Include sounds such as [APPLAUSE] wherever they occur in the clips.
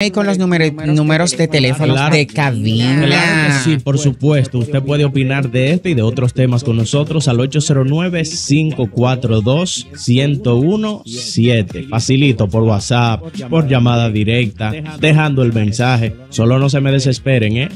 Y con los números, de teléfono de cabina. sí, por supuesto. Usted puede opinar de este y de otros temas con nosotros al 809-542-1017. Facilito por WhatsApp, por llamada directa, dejando el mensaje. Solo no se me desesperen, ¿eh?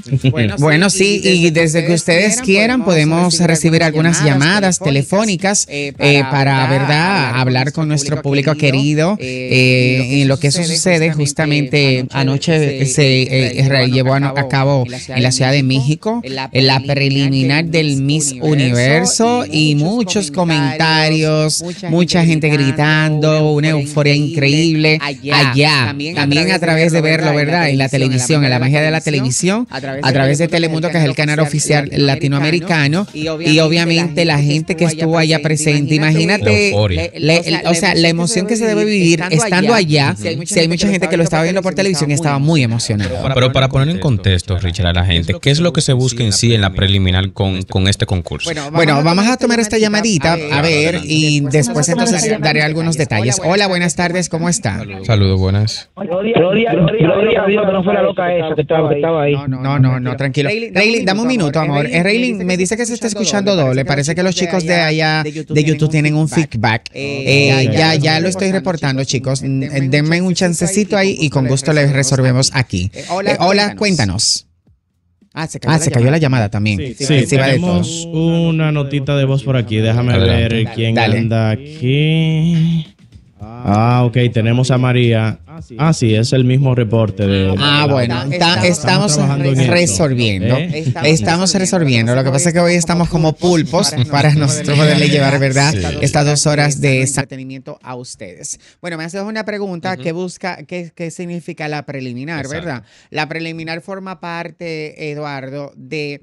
Bueno, [LAUGHS] sí, y desde que ustedes quieran podemos recibir algunas llamadas telefónicas eh, eh, para, ¿verdad?, hablar con nuestro público querido eh, en lo que eso sucede justamente anoche, se, eh, llevó a, cabo, en la Ciudad de México, la preliminar del Miss Universo, y, muchos comentarios, mucha gente gritando, una euforia increíble allá. También, a través de, verlo, ¿verdad? En la televisión, en la magia de la televisión, a través, de Telemundo, que es el canal oficial latinoamericano, y obviamente, y obviamente la gente que estuvo allá presente, imagínate, o sea, la emoción que se debe vivir estando allá, si hay mucha gente que lo estaba viendo por televisión, estaba muy emocionado. Pero para, poner en contexto, Richard, a la gente, ¿qué es lo que se busca en sí en la preliminar con, este concurso? Bueno, vamos a tomar esta llamadita, a ver, y después entonces daré algunos detalles. Hola, buenas tardes, ¿cómo está? Saludos, buenas. No, no, no, no, tranquilo. Raylin dame un minuto, amor. Raylin me dice que se está escuchando doble. Parece que los chicos de allá, de YouTube, tienen un feedback. ya, ya lo estoy reportando, chicos. Denme un chancecito ahí y con gusto les resolvemos, aquí. Eh, hola, eh, cuéntanos. Ah, se cayó, ah, la, llamada. también. Sí, sí, tenemos una notita de voz por aquí. Déjame ver quién anda aquí. Ah, ah, ok, tenemos a María. Ah, ah, sí, es el mismo reporte de... Ah, ah bueno, estamos, resolviendo. Estamos resolviendo. Lo que pasa es que hoy estamos como pulpos para nosotros poderle llevar, ¿verdad? Estas dos horas de entretenimiento a ustedes. Bueno, me haces una pregunta que busca, ¿qué, qué significa la preliminar, verdad? La preliminar forma parte, Eduardo, de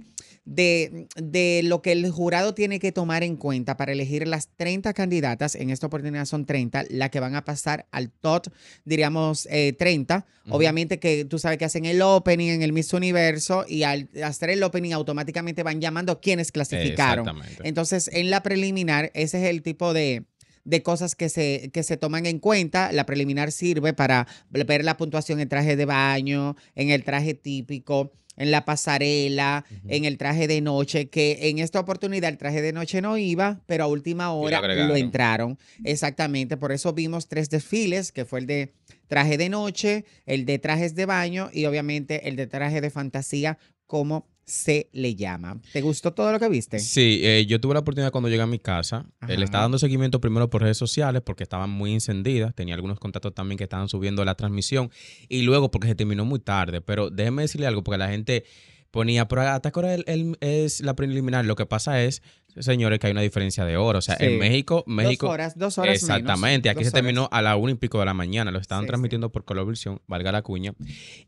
de, de, lo que el jurado tiene que tomar en cuenta para elegir las 30 candidatas, en esta oportunidad son 30, las que van a pasar al top, diríamos eh, 30. Obviamente que tú sabes que hacen el opening en el Miss Universo y al hacer el opening automáticamente van llamando quienes clasificaron. Entonces, en la preliminar, ese es el tipo de de cosas que se, que se toman en cuenta. La preliminar sirve para ver la puntuación en traje de baño, en el traje típico en la pasarela, en el traje de noche, que en esta oportunidad el traje de noche no iba, pero a última hora lo, lo entraron. Exactamente, por eso vimos tres desfiles, que fue el de traje de noche, el de trajes de baño y obviamente el de traje de fantasía como se le llama. ¿Te gustó todo lo que viste? Sí, eh, yo tuve la oportunidad cuando llegué a mi casa. Le estaba dando seguimiento primero por redes sociales porque estaban muy encendidas. Tenía algunos contactos también que estaban subiendo la transmisión. Y luego porque se terminó muy tarde. Pero déjeme decirle algo porque la gente ponía, pero hasta ah, él es la preliminar. Lo que pasa es, señores, que hay una diferencia de hora. O sea, en México, México. Dos horas, dos horas. Exactamente. Aquí se terminó a la una y pico de la mañana. Lo estaban transmitiendo por por Visión, valga la cuña.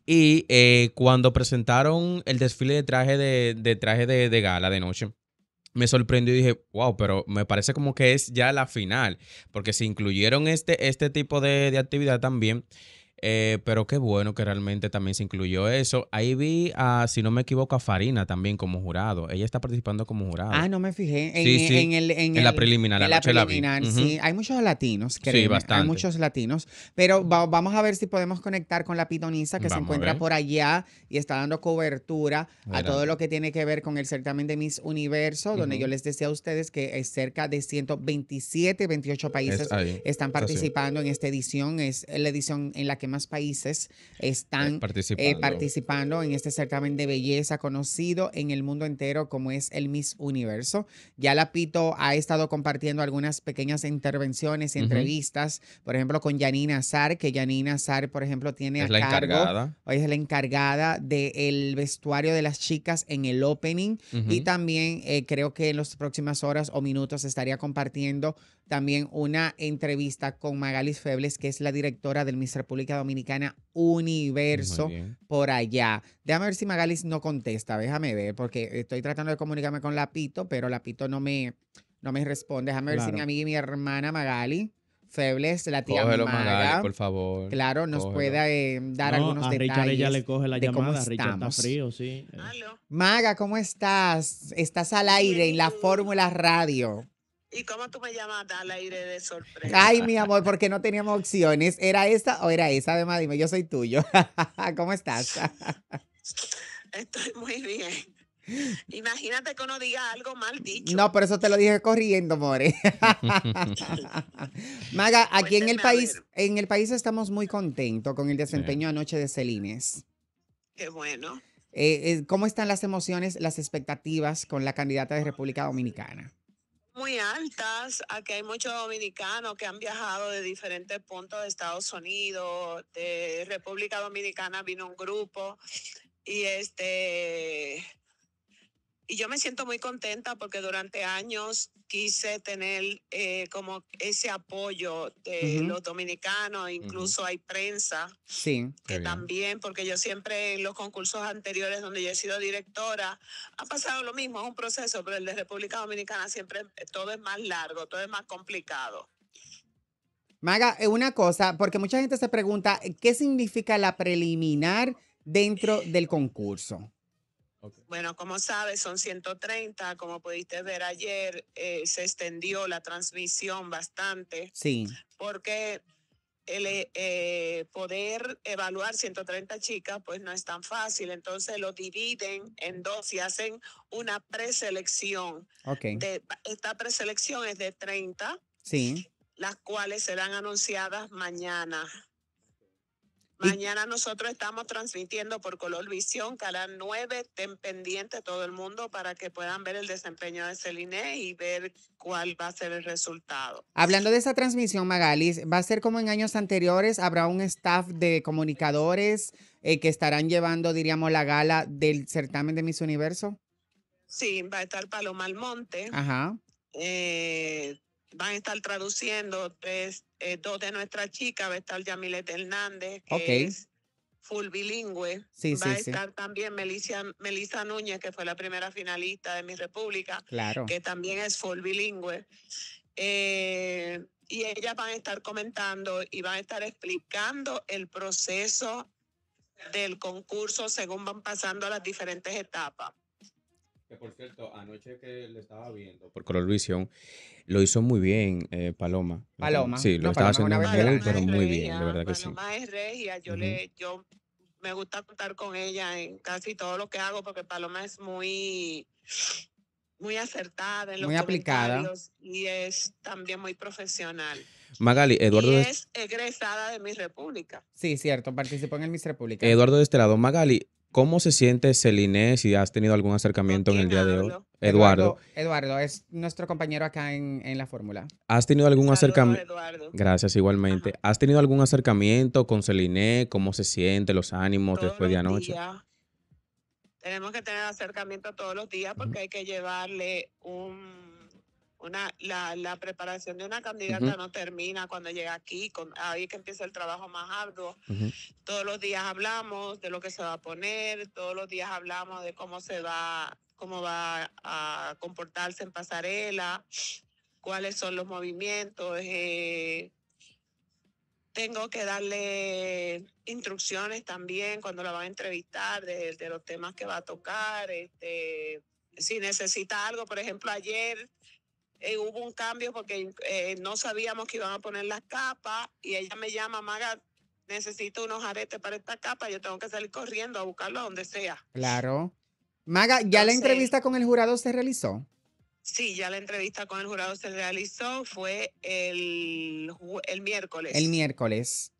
Y eh, cuando presentaron el desfile de traje de, de traje de, gala de noche me sorprendió y dije, wow, pero me parece como que es ya la final, porque se incluyeron este, este tipo de, de actividad también. Eh, pero qué bueno que realmente también se incluyó eso. Ahí vi, a, si no me equivoco, a Farina también como jurado. Ella está participando como jurado. Ah, no me fijé. En, el, en la preliminar. En la, preliminar, vi. sí. Hay muchos latinos, creo. Hay muchos latinos. Pero vamos a ver si podemos conectar con la pitonisa que se encuentra por allá y está dando cobertura a todo lo que tiene que ver con el certamen de Miss Universo, donde yo les decía a ustedes que es eh, cerca de 127, 28 países están participando en esta edición. Es la edición en la que más países eh, están eh, participando. en este certamen de belleza conocido en el mundo entero como es el Miss Universo. Ya la Pito ha estado compartiendo algunas pequeñas intervenciones y entrevistas, por ejemplo, con Yanina Azar, que Yanina Azar, por ejemplo, tiene a la cargo, encargada. es la encargada del vestuario de las chicas en el opening y también eh, creo que en las próximas horas o minutos estaría compartiendo también una entrevista con Magalis Febles, que es la directora del Miss República Dominicana Universo por allá. Déjame ver si Magalis no contesta, déjame ver, porque estoy tratando de comunicarme con Lapito, pero Lapito no me, no me responde. Déjame ver si mi amiga y mi hermana Magali. Febles, la tía Maga, por favor. Claro, nos puede eh, dar algunos detalles. Richard le coge la llamada, está frío, sí. Maga, ¿cómo estás? Estás al aire en la Fórmula Radio. ¿Y cómo tú me llamas al aire de sorpresa? Ay, mi amor, porque no teníamos opciones. ¿Era esta o era esa? Además, dime, yo soy tuyo. [LAUGHS] ¿Cómo estás? [LAUGHS] Estoy muy bien. Imagínate que uno diga algo mal dicho. No, por eso te lo dije corriendo, More. [LAUGHS] Maga, aquí en el país, en el país estamos muy contentos con el desempeño anoche de Celines. Qué bueno. Eh, eh, ¿Cómo están las emociones, las expectativas con la candidata de República Dominicana? muy altas. Aquí hay muchos dominicanos que han viajado de diferentes puntos de Estados Unidos, de República Dominicana vino un grupo y este y yo me siento muy contenta porque durante años quise tener eh, como ese apoyo de los dominicanos, incluso hay prensa que también, porque yo siempre en los concursos anteriores donde yo he sido directora, ha pasado lo mismo, es un proceso, pero el de República Dominicana siempre eh, todo es más largo, todo es más complicado. Maga, eh, una cosa, porque mucha gente se pregunta, ¿qué significa la preliminar dentro del concurso? Bueno, como sabes, son 130. Como pudiste ver ayer, eh, se extendió la transmisión bastante. Sí. Porque el eh, eh, poder evaluar 130 chicas, pues no es tan fácil. Entonces lo dividen en dos y hacen una preselección. Okay. esta preselección es de 30. Sí. Las cuales serán anunciadas mañana. Mañana nosotros estamos transmitiendo por Color Visión, Canal 9, ten pendiente todo el mundo para que puedan ver el desempeño de Celine y ver cuál va a ser el resultado. Hablando de esa transmisión, Magalis, ¿va a ser como en años anteriores? ¿Habrá un staff de comunicadores eh, que estarán llevando, diríamos, la gala del certamen de Miss Universo? Sí, va a estar Paloma Almonte. Ajá. Eh, van a estar traduciendo tres eh, dos de nuestras chicas, va a estar Yamilet Hernández, que es full bilingüe. va a estar también Melicia Núñez, que fue la primera finalista de mi república, que también es full bilingüe. Eh, y ellas van a estar comentando y van a estar explicando el proceso del concurso según van pasando las diferentes etapas. por cierto, anoche que le estaba viendo por Colorvisión, lo hizo muy bien eh, Paloma. Paloma. Sí, lo estaba haciendo muy, pero muy bien, de verdad que sí. Paloma es regia, yo, le, yo me gusta contar con ella en casi todo lo que hago porque Paloma es muy, muy acertada, en los muy aplicada y es también muy profesional. Magali, Eduardo. es egresada de Miss República. Sí, cierto, participó en el Miss República. Eduardo de este Magali, ¿Cómo se siente Celine si has tenido algún acercamiento en el día de hoy? Eduardo. Eduardo. es nuestro compañero acá en, la fórmula. ¿Has tenido algún acercamiento? Gracias, igualmente. ¿Has tenido algún acercamiento con Celine? ¿Cómo se siente, los ánimos después de anoche? Tenemos que tener acercamiento todos los días porque hay que llevarle un una, la, preparación de una candidata no termina cuando llega aquí, ahí que empieza el trabajo más arduo. Todos los días hablamos de lo que se va a poner, todos los días hablamos de cómo se va, cómo va a comportarse en pasarela, cuáles son los movimientos. Eh, tengo que darle instrucciones también cuando la van a entrevistar de, de, los temas que va a tocar. Este, si necesita algo, por ejemplo, ayer eh, hubo un cambio porque eh, no sabíamos que iban a poner las capas y ella me llama, Maga, necesito unos aretes para esta capa, yo tengo que salir corriendo a buscarlo donde sea. Claro. Maga, ¿ya la entrevista con el jurado se realizó? Sí, ya la entrevista con el jurado se realizó, fue el, el miércoles. El miércoles.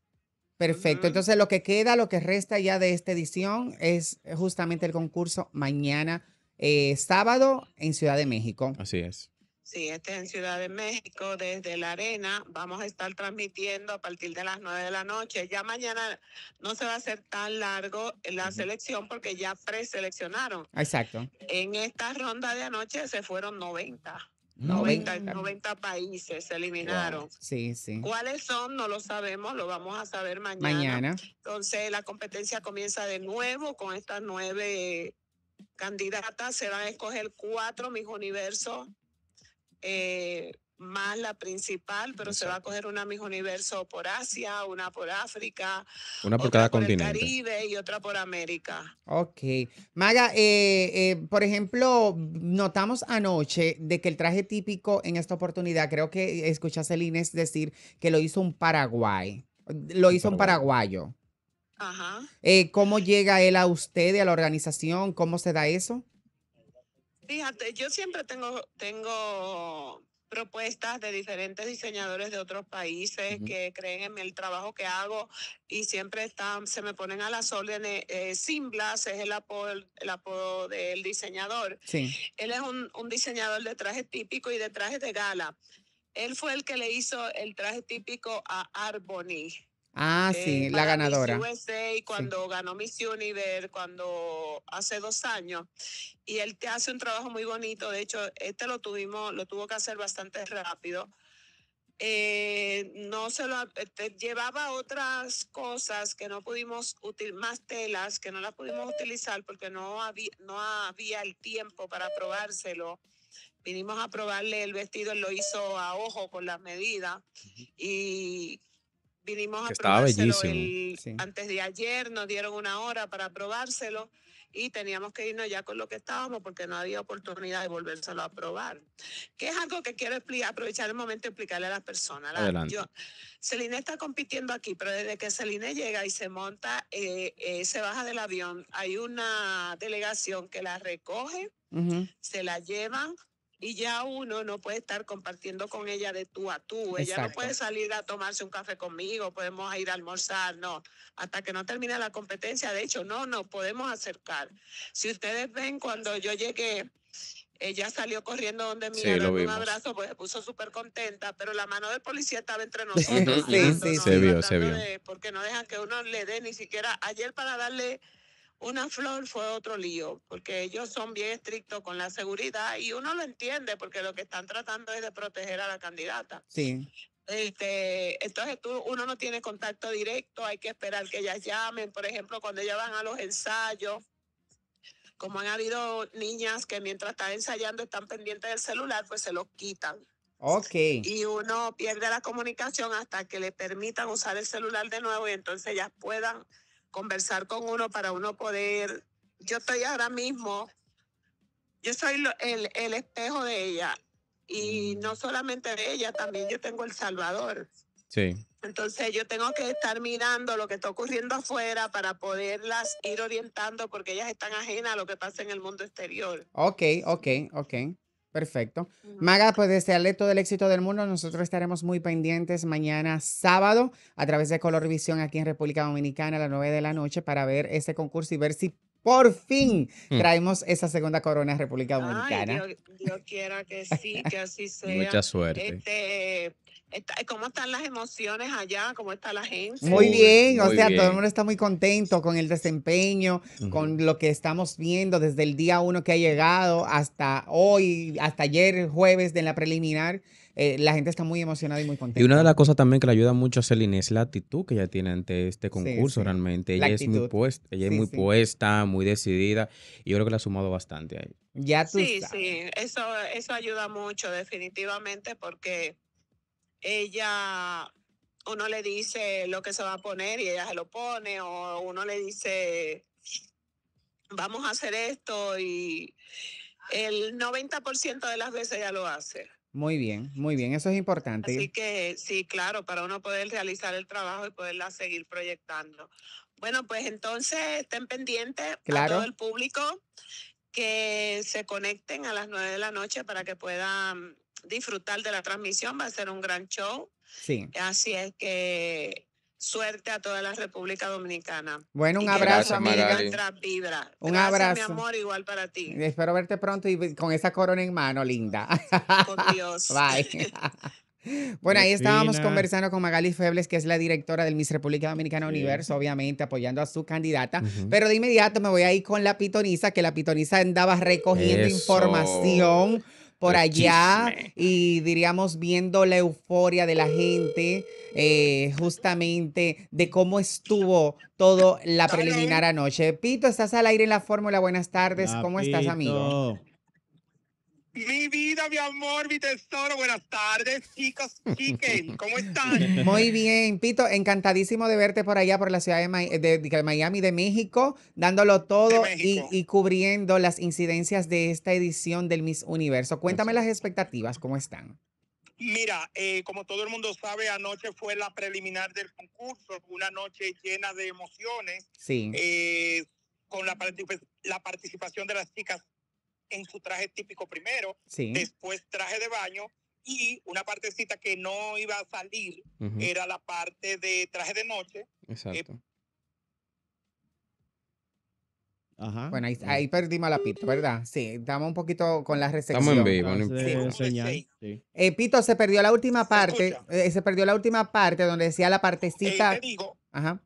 Perfecto. Entonces, lo que queda, lo que resta ya de esta edición es justamente el concurso mañana, eh, sábado, en Ciudad de México. Así es. Sí, este es en Ciudad de México, desde la arena. Vamos a estar transmitiendo a partir de las nueve de la noche. Ya mañana no se va a hacer tan largo la selección porque ya preseleccionaron. Exacto. En esta ronda de anoche se fueron 90. 90, 90 países se eliminaron. Sí, sí. ¿Cuáles son? No lo sabemos, lo vamos a saber mañana. Mañana. Entonces, la competencia comienza de nuevo con estas nueve candidatas. Se van a escoger cuatro mis universos eh, más la principal, pero se va a coger una Miss Universo por Asia, una por África, una por cada continente. Caribe y otra por América. Ok. Maga, eh, eh, por ejemplo, notamos anoche de que el traje típico en esta oportunidad, creo que escuchaste el Inés decir que lo hizo un Paraguay, lo hizo un paraguayo. ¿Cómo llega él a usted y a la organización? ¿Cómo se da eso? Fíjate, yo siempre tengo, tengo propuestas de diferentes diseñadores de otros países que creen en el trabajo que hago y siempre están, se me ponen a las órdenes. Eh, Simblas es el apodo, el del diseñador. Él es un, un diseñador de trajes típico y de trajes de gala. Él fue el que le hizo el traje típico a Arboni Ah, sí, eh, la ganadora. cuando ganó Miss Universe, cuando hace dos años. Y él te hace un trabajo muy bonito. De hecho, este lo tuvimos, lo tuvo que hacer bastante rápido. Eh, no se lo eh, llevaba otras cosas que no pudimos utilizar, más telas que no las pudimos utilizar porque no había, no había el tiempo para probárselo vinimos a probarle el vestido, él lo hizo a ojo con las medidas y vinimos a estaba Antes de ayer nos dieron una hora para probárselo y teníamos que irnos ya con lo que estábamos porque no había oportunidad de volvérselo a probar. Que es algo que quiero explicar, aprovechar el momento y explicarle a las personas. La, Celine está compitiendo aquí, pero desde que Celine llega y se monta, eh, eh, se baja del avión, hay una delegación que la recoge, se la llevan y ya uno no puede estar compartiendo con ella de tú a tú. Ella no puede salir a tomarse un café conmigo, podemos ir a almorzar, no. Hasta que no termine la competencia, de hecho, no, no podemos acercar. Si ustedes ven cuando yo llegué, ella salió corriendo donde me un abrazo, pues se puso súper contenta, pero la mano del policía estaba entre nosotros. sí, sí, se vio, se vio. porque no dejan que uno le dé ni siquiera ayer para darle una flor fue otro lío, porque ellos son bien estrictos con la seguridad y uno lo entiende porque lo que están tratando es de proteger a la candidata. Sí. Este, entonces tú, uno no tiene contacto directo, hay que esperar que ellas llamen, por ejemplo, cuando ellas van a los ensayos, como han habido niñas que mientras están ensayando están pendientes del celular, pues se los quitan. Ok. Y uno pierde la comunicación hasta que le permitan usar el celular de nuevo y entonces ellas puedan conversar con uno para uno poder, yo estoy ahora mismo, yo soy el, el espejo de ella y no solamente de ella, también yo tengo el Salvador. Sí. Entonces yo tengo que estar mirando lo que está ocurriendo afuera para poderlas ir orientando porque ellas están ajenas a lo que pasa en el mundo exterior. Ok, ok, ok. Perfecto. Maga, pues desearle todo el éxito del mundo. Nosotros estaremos muy pendientes mañana sábado a través de Color aquí en República Dominicana a las 9 de la noche para ver este concurso y ver si por fin mm. traemos esa segunda corona a República Dominicana. Dios, quiera que sí, que así [LAUGHS] sea. Mucha suerte. Este, ¿Cómo están las emociones allá? ¿Cómo está la gente? Muy bien, o sea, todo el mundo está muy contento con el desempeño, con lo que estamos viendo desde el día uno que ha llegado hasta hoy, hasta ayer jueves de la preliminar. Eh, la gente está muy emocionada y muy contenta. Y una de las cosas también que le ayuda mucho a Celine es la actitud que ella tiene ante este concurso realmente. Ella es muy puesta, ella es muy puesta, muy decidida y yo creo que la ha sumado bastante ahí. sí, sí, eso, eso ayuda mucho definitivamente porque ella uno le dice lo que se va a poner y ella se lo pone, o uno le dice, vamos a hacer esto y el 90% de las veces ella lo hace. Muy bien, muy bien, eso es importante. Así que sí, claro, para uno poder realizar el trabajo y poderla seguir proyectando. Bueno, pues entonces estén pendientes claro. todo el público que se conecten a las 9 de la noche para que puedan disfrutar de la transmisión. Va a ser un gran show. Sí. Así es que suerte a toda la República Dominicana. Bueno, un abrazo, amiga. Un abrazo. Mi amor, igual para ti. Espero verte pronto y con esa corona en mano, linda. [LAUGHS] Con Dios. [LAUGHS] Bye. [LAUGHS] Bueno, ahí estábamos conversando con Magali Febles, que es la directora del Miss República Dominicana Universo, obviamente apoyando a su candidata. Pero de inmediato me voy a ir con la pitoniza, que la pitoniza andaba recogiendo información por allá y diríamos viendo la euforia de la gente, eh, justamente de cómo estuvo todo la preliminar anoche. Pito, estás al aire en la fórmula. Buenas tardes. ¿Cómo estás, amigo? Mi vida, mi amor, mi tesoro. Buenas tardes, chicas, chiquen. [LAUGHS] ¿Cómo están? Muy bien, Pito. Encantadísimo de verte por allá, por la ciudad de, de, Miami, de México, dándolo todo y, cubriendo las incidencias de esta edición del Miss Universo. Cuéntame las expectativas, ¿cómo están? Mira, eh, como todo el mundo sabe, anoche fue la preliminar del concurso, una noche llena de emociones. Sí. Eh, con la, la participación de las chicas en su traje típico primero, después traje de baño y una partecita que no iba a salir era la parte de traje de noche. Exacto. Ajá. Bueno, ahí, ahí perdimos la pito, ¿verdad? Sí, estamos un poquito con la recepción. Estamos en vivo. Eh, pito, se perdió la última parte, eh, ¿Se, perdió la última parte donde decía la partecita. Eh, te digo, Ajá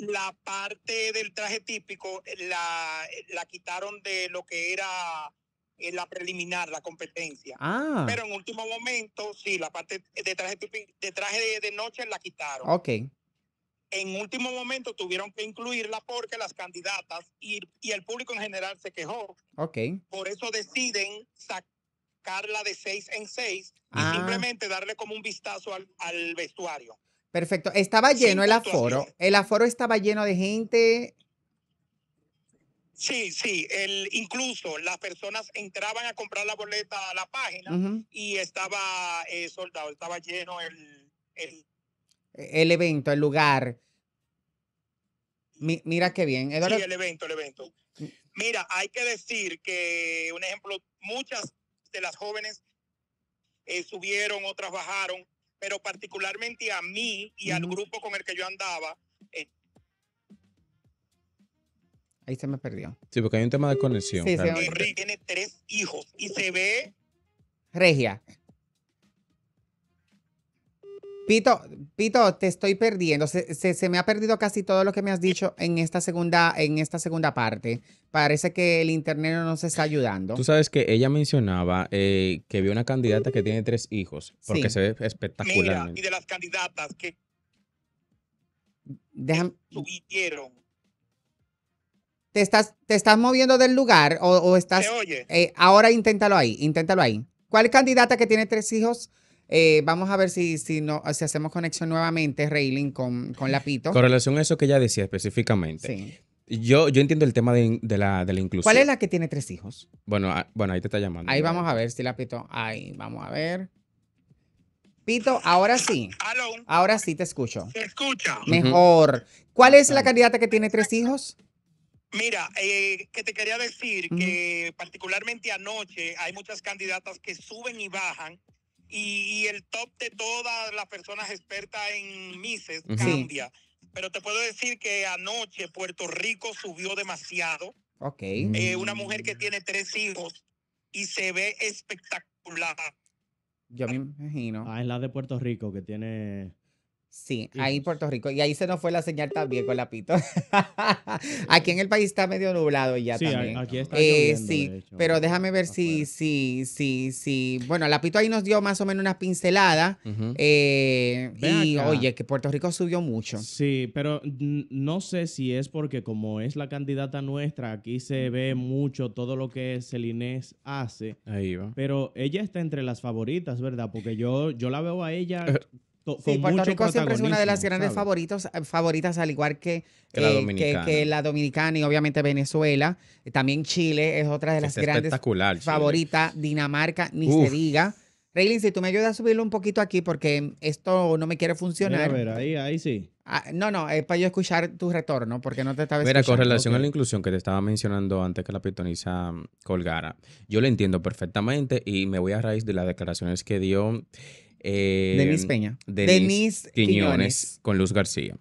la parte del traje típico la, la, quitaron de lo que era en la preliminar, la competencia. Ah. Pero en último momento, sí, la parte de traje, de, traje de, noche la quitaron. Ok. En último momento tuvieron que incluirla porque las candidatas y, y el público en general se quejó. Ok. Por eso deciden sacarla de seis en seis y ah. simplemente darle como un vistazo al, al vestuario. Perfecto. Estaba lleno el aforo. El aforo estaba lleno de gente. Sí, sí, el, incluso las personas entraban a comprar la boleta a la página y estaba eh, soldado, estaba lleno el, el, evento, el lugar. mira qué bien. Sí, el evento, el evento. Mm. Mira, hay que decir que, un ejemplo, muchas de las jóvenes eh, subieron, o bajaron, pero particularmente a mí y al grupo con el que yo andaba, Ahí se me perdió. Sí, porque hay un tema de conexión. Sí, tiene tres hijos y se ve. Regia. Pito, Pito, te estoy perdiendo. Se, me ha perdido casi todo lo que me has dicho en esta segunda, en esta segunda parte. Parece que el internet no nos está ayudando. Tú sabes que ella mencionaba eh, que vio una candidata que tiene tres hijos, porque se ve espectacular. y de las candidatas que Déjame... subieron te estás, te estás moviendo del lugar o, estás. Eh, ahora inténtalo ahí, inténtalo ahí. ¿Cuál candidata que tiene tres hijos? Eh, vamos a ver si, si, no, si hacemos conexión nuevamente, Railing, con, con Lapito. Con relación a eso que ella decía específicamente. Sí. Yo, yo entiendo el tema de, la, de la inclusión. ¿Cuál es la que tiene tres hijos? Bueno, ah, bueno ahí te está llamando. Ahí vamos a ver si Lapito Ahí, vamos a ver. Pito, ahora sí. Ahora sí te escucho. Te escucha. Mejor. ¿Cuál es la ah. candidata que tiene tres hijos? Mira, eh, que te quería decir que particularmente anoche hay muchas candidatas que suben y bajan y, el top de todas las personas expertas en Mises cambia. Pero te puedo decir que anoche Puerto Rico subió demasiado. Ok. Eh, una mujer que tiene tres hijos y se ve espectacular. Yo me imagino. Ah, es la de Puerto Rico que tiene... Sí, ahí Puerto Rico. Y ahí se nos fue la señal también con Lapito. [LAUGHS] aquí en el país está medio nublado ya sí, Aquí está eh, sí, pero déjame ver si, si, si, si. Bueno, la pito ahí nos dio más o menos una pincelada. Eh, y oye, que Puerto Rico subió mucho. Sí, pero no sé si es porque como es la candidata nuestra, aquí se ve mucho todo lo que Celinés hace. Ahí va. Pero ella está entre las favoritas, ¿verdad? Porque yo, yo la veo a ella eh, sí, Puerto Rico siempre es una de las grandes eh, favoritas, al igual eh, que, la dominicana y obviamente Venezuela. Eh, también Chile es otra de las grandes favoritas. Dinamarca, ni se diga. Raylin, si tú me ayudas a subirlo un poquito aquí porque esto no me quiere funcionar. a ver, ahí, ahí sí. Ah, no, no, es para yo escuchar tu retorno porque no te estaba Mira, con relación a la inclusión que te estaba mencionando antes que la pitoniza mm, colgara, yo lo entiendo perfectamente y me voy a raíz de las declaraciones que dio Denis em, Peña. Denis, Quiñones, con Luz García.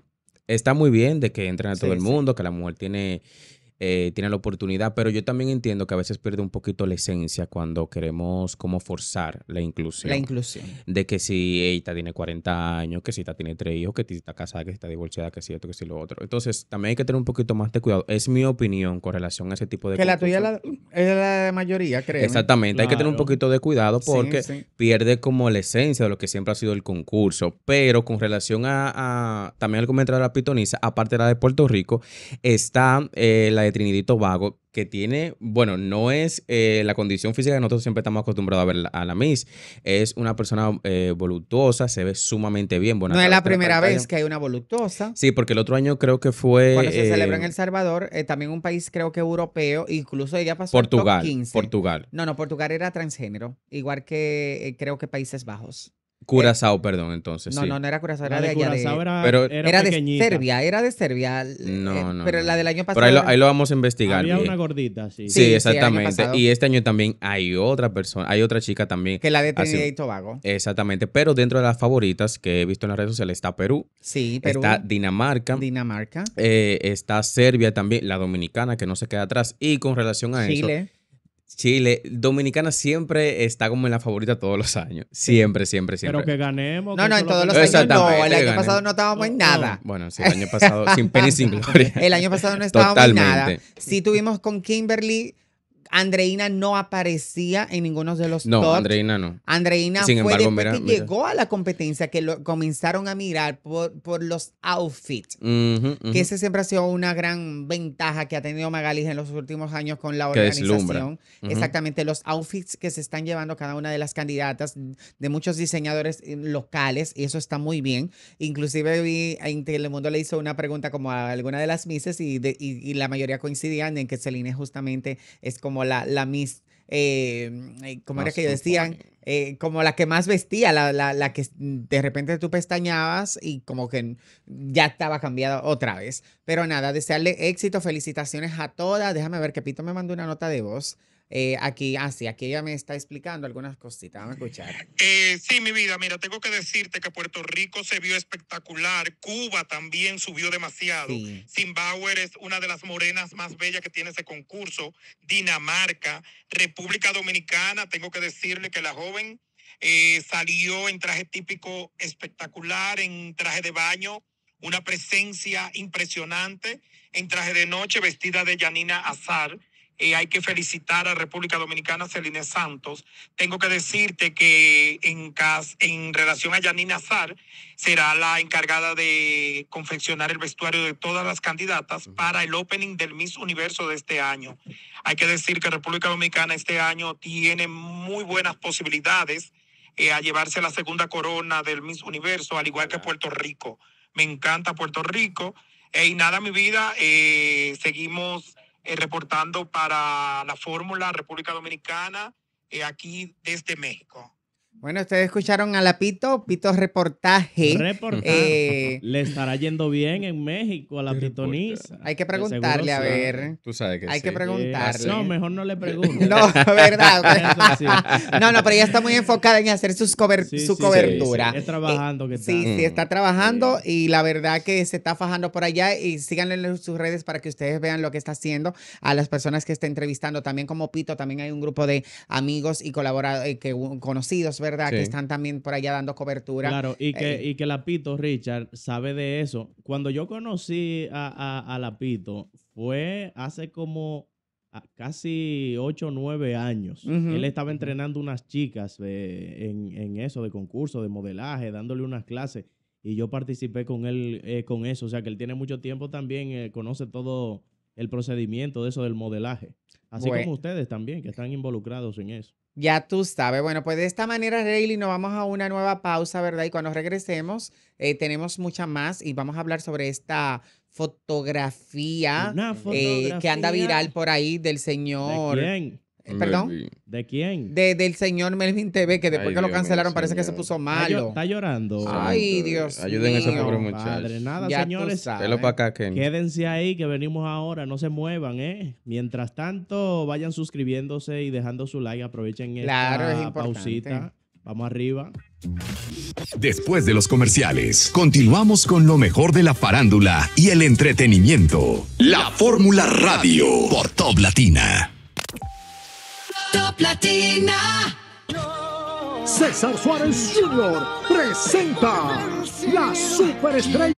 Está muy bien de que entren a todo el mundo, que la mujer tiene eh, tiene la oportunidad, pero yo también entiendo que a veces pierde un poquito la esencia cuando queremos como forzar la inclusión. La inclusión. De que si ella tiene 40 años, que si ella tiene tres hijos, que si está casada, que si está divorciada, que si esto, que si lo otro. Entonces, también hay que tener un poquito más de cuidado. Es mi opinión con relación a ese tipo de... Que la tuya es la, mayoría, creo. Exactamente, hay que tener un poquito de cuidado porque pierde como la esencia de lo que siempre ha sido el concurso. Pero con relación a, también al comentario de la pitonisa, aparte de la de Puerto Rico, está eh, la de Trinidad que tiene, bueno, no es eh, la condición física que nosotros siempre estamos acostumbrados a ver a la Miss. Es una persona eh, voluptuosa, se ve sumamente bien. no es la primera vez que hay una voluptuosa. Sí, porque el otro año creo que fue... Cuando se celebró en eh, El Salvador, también un país creo que europeo, incluso ella pasó Portugal, Portugal. No, no, Portugal era transgénero, igual que creo que Países Bajos. Eh, Curazao, perdón, entonces. No, no, no era Curazao, era de, pero, era, de Serbia, era de Serbia. Eh, no, no. Pero la del año pasado. Pero ahí lo, vamos a investigar. Había eh. una gordita, sí. Sí, exactamente. y este año también hay otra persona, hay otra chica también. Que la de Trinidad y Tobago. Exactamente. Pero dentro de las favoritas que he visto en las redes sociales está Perú. Sí, Perú. Está Dinamarca. Dinamarca. está Serbia también, la dominicana, que no se queda atrás. Y con relación a eso. Chile Chile, Dominicana siempre está como en la favorita todos los años. Siempre, siempre, siempre. Pero que ganemos. No, no, en todos los años no. El año pasado no estábamos en nada. Bueno, sí, el año pasado, sin pena y sin [LAUGHS] gloria. El año pasado no estábamos en nada. Sí tuvimos con Kimberly Andreina no aparecía en ninguno de los No, Andreina no. Andreina fue que llegó a la competencia que lo comenzaron a mirar por, los outfits. Que ese siempre ha sido una gran ventaja que ha tenido Magalís en los últimos años con la organización. Exactamente, los outfits que se están llevando cada una de las candidatas de muchos diseñadores eh, locales, y eso está muy bien. Inclusive vi en Telemundo le hizo una pregunta como a alguna de las mises y, la mayoría coincidían en que Celine justamente es como la, la Miss, em, eh, como era que decían, eh, como la que más vestía, la, la, la, que de repente tú pestañabas y como que ya estaba cambiada otra vez. Pero nada, desearle éxito, felicitaciones a todas. Déjame ver que Pito me mandó una nota de voz. Eh, aquí, así, ah, aquí ella me está explicando algunas cositas. Vamos a escuchar. Eh, sí, mi vida, mira, tengo que decirte que Puerto Rico se vio espectacular. Cuba también subió demasiado. Zimbabue es una de las morenas más bellas que tiene ese concurso. Dinamarca, República Dominicana, tengo que decirle que la joven eh, salió en traje típico espectacular, en traje de baño una presencia impresionante en traje de noche vestida de Janina Azar hay que felicitar a República Dominicana, Celine Santos. Tengo que decirte que en, en relación a Yanina Zar, será la encargada de confeccionar el vestuario de todas las candidatas para el opening del Miss Universo de este año. Hay que decir que República Dominicana este año tiene muy buenas posibilidades eh, a llevarse la segunda corona del Miss Universo, al igual que Puerto Rico. Me encanta Puerto Rico. Eh, y nada, mi vida, eh, seguimos eh, reportando para la Fórmula República Dominicana, y eh, aquí desde México. Bueno, ustedes escucharon a la Pito, Pito Reportaje. Eh, le estará yendo bien en México a la Pitonisa. Hay que preguntarle, a ver. Tú sabes que Hay que preguntarle. Ah, no, mejor no le [LAUGHS] pregunte. no, verdad. [LAUGHS] no, no, pero ella está muy enfocada en hacer sus su cobertura. trabajando que eh, está. Sí, sí, está mm. trabajando y la verdad que se está fajando por allá y síganle en sus redes para que ustedes vean lo que está haciendo a las personas que está entrevistando. También como Pito, también hay un grupo de amigos y colaboradores eh, conocidos, ¿verdad? Que están también por allá dando cobertura. Claro, y que, eh, y que Lapito, Richard, sabe de eso. Cuando yo conocí a, a, Lapito, fue hace como ah, casi 8 o 9 años. Él estaba entrenando unas chicas en, eso, de concurso, de modelaje, dándole unas clases. Y yo participé con él eh, con eso. O sea, que él tiene mucho tiempo también, eh, conoce todo el procedimiento de eso del modelaje. Así como ustedes también, que están involucrados en eso. Ya tú sabes. Bueno, pues de esta manera, Rayleigh, nos vamos a una nueva pausa, ¿verdad? Y cuando regresemos, eh, tenemos mucha más y vamos a hablar sobre esta fotografía, eh, que anda viral por ahí del señor. Eh, ¿Perdón? ¿De quién? del señor Melvin TV, que después que lo cancelaron parece que se puso malo. Está, llorando. Ay, Dios Ayuden a ese pobre muchacho. Madre nada, ya señores. Para Quédense ahí, que venimos ahora. No se muevan, ¿eh? Mientras tanto, vayan suscribiéndose y dejando su like. Aprovechen claro, es pausita. Vamos arriba. Después de los comerciales, continuamos con lo mejor de la farándula y el entretenimiento. La Fórmula Radio por Top Latina. Top Latina. César Suárez Jr. presenta la superestrella.